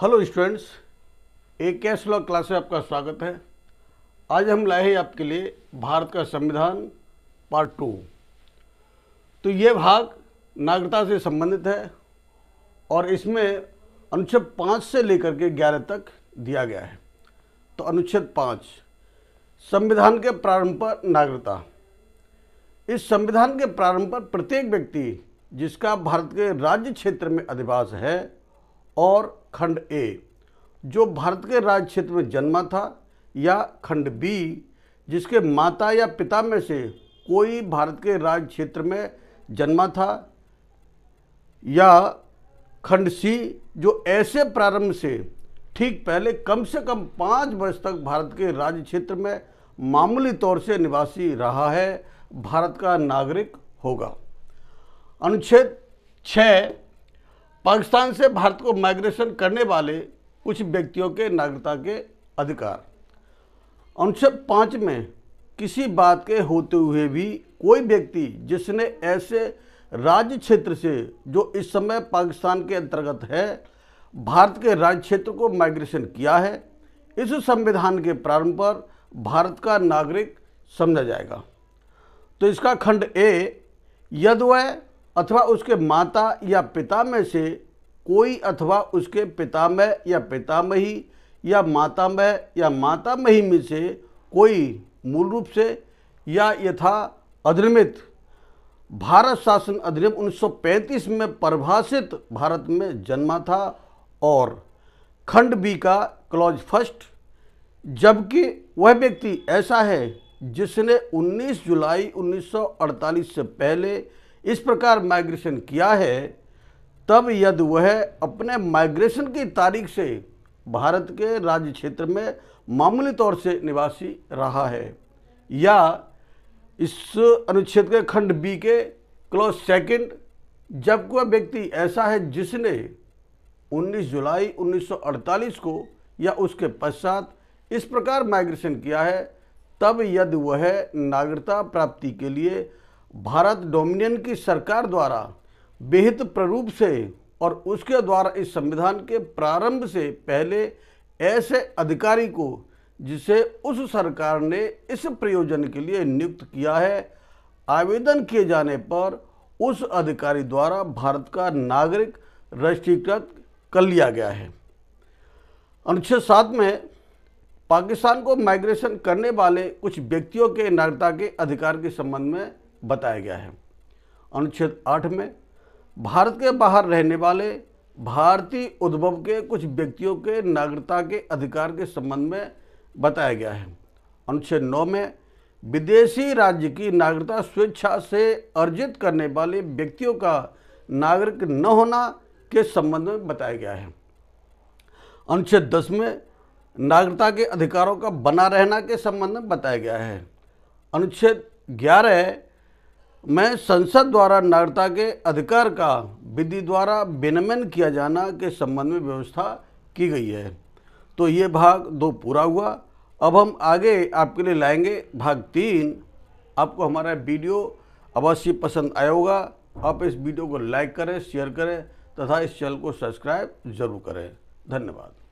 hello students एक cash law class में आपका स्वागत है आज हम लाए हैं आपके लिए भारत का संविधान पार्ट टू तो ये भाग नागरिकता से संबंधित है और इसमें अनुच्छेद पाँच से लेकर के ग्यारह तक दिया गया है तो अनुच्छेद पाँच संविधान के प्रारंभ पर नागरिकता इस संविधान के प्रारंभ पर प्रत्येक व्यक्ति जिसका भारत के राज्य क्षेत्र में अधिवास है और खंड ए जो भारत के राज्य क्षेत्र में जन्मा था या खंड बी जिसके माता या पिता में से कोई भारत के राज्य क्षेत्र में जन्मा था या खंड सी जो ऐसे प्रारंभ से ठीक पहले कम से कम पाँच वर्ष तक भारत के राज्य क्षेत्र में मामूली तौर से निवासी रहा है भारत का नागरिक होगा अनुच्छेद छः पाकिस्तान से भारत को माइग्रेशन करने वाले कुछ व्यक्तियों के नागरिकता के अधिकार अनुच्छेद पाँच में किसी बात के होते हुए भी कोई व्यक्ति जिसने ऐसे राज्य क्षेत्र से जो इस समय पाकिस्तान के अंतर्गत है भारत के राज्य क्षेत्र को माइग्रेशन किया है इस संविधान के प्रारंभ पर भारत का नागरिक समझा जाएगा तो इसका खंड ए यद वह अथवा उसके माता या पिता में से कोई अथवा उसके पितामह या पितामही या मातामह या मातामही में से कोई मूल रूप से या यथा अधिनियमित भारत शासन अधिनियम 1935 में परिभाषित भारत में जन्मा था और खंड बी का क्लॉज फर्स्ट जबकि वह व्यक्ति ऐसा है जिसने 19 जुलाई 1948 से पहले इस प्रकार माइग्रेशन किया है तब यदि वह अपने माइग्रेशन की तारीख से भारत के राज्य क्षेत्र में मामूली तौर से निवासी रहा है या इस अनुच्छेद के खंड बी के क्लोज सेकंड जब कोई व्यक्ति ऐसा है जिसने 19 जुलाई 1948 को या उसके पश्चात इस प्रकार माइग्रेशन किया है तब यदि वह नागरिकता प्राप्ति के लिए भारत डोमिनियन की सरकार द्वारा विहित प्ररूप से और उसके द्वारा इस संविधान के प्रारंभ से पहले ऐसे अधिकारी को जिसे उस सरकार ने इस प्रयोजन के लिए नियुक्त किया है आवेदन किए जाने पर उस अधिकारी द्वारा भारत का नागरिक रजिस्ट्रीकृत कर लिया गया है अनुच्छेद सात में पाकिस्तान को माइग्रेशन करने वाले कुछ व्यक्तियों के नागरिकता के अधिकार के संबंध में बताया गया है अनुच्छेद आठ में भारत के बाहर रहने वाले भारतीय उद्भव के कुछ व्यक्तियों के नागरिकता के अधिकार के संबंध में बताया गया है अनुच्छेद नौ में विदेशी राज्य की नागरिकता स्वेच्छा से अर्जित करने वाले व्यक्तियों का नागरिक न होना के संबंध में बताया गया है अनुच्छेद दस में नागरिकता के अधिकारों का बना रहना के संबंध में बताया गया है अनुच्छेद ग्यारह मैं संसद द्वारा नागरिकता के अधिकार का विधि द्वारा विनमन किया जाना के संबंध में व्यवस्था की गई है तो ये भाग दो पूरा हुआ अब हम आगे आपके लिए लाएंगे भाग तीन आपको हमारा वीडियो अवश्य पसंद आया होगा आप इस वीडियो को लाइक करें शेयर करें तथा इस चैनल को सब्सक्राइब जरूर करें धन्यवाद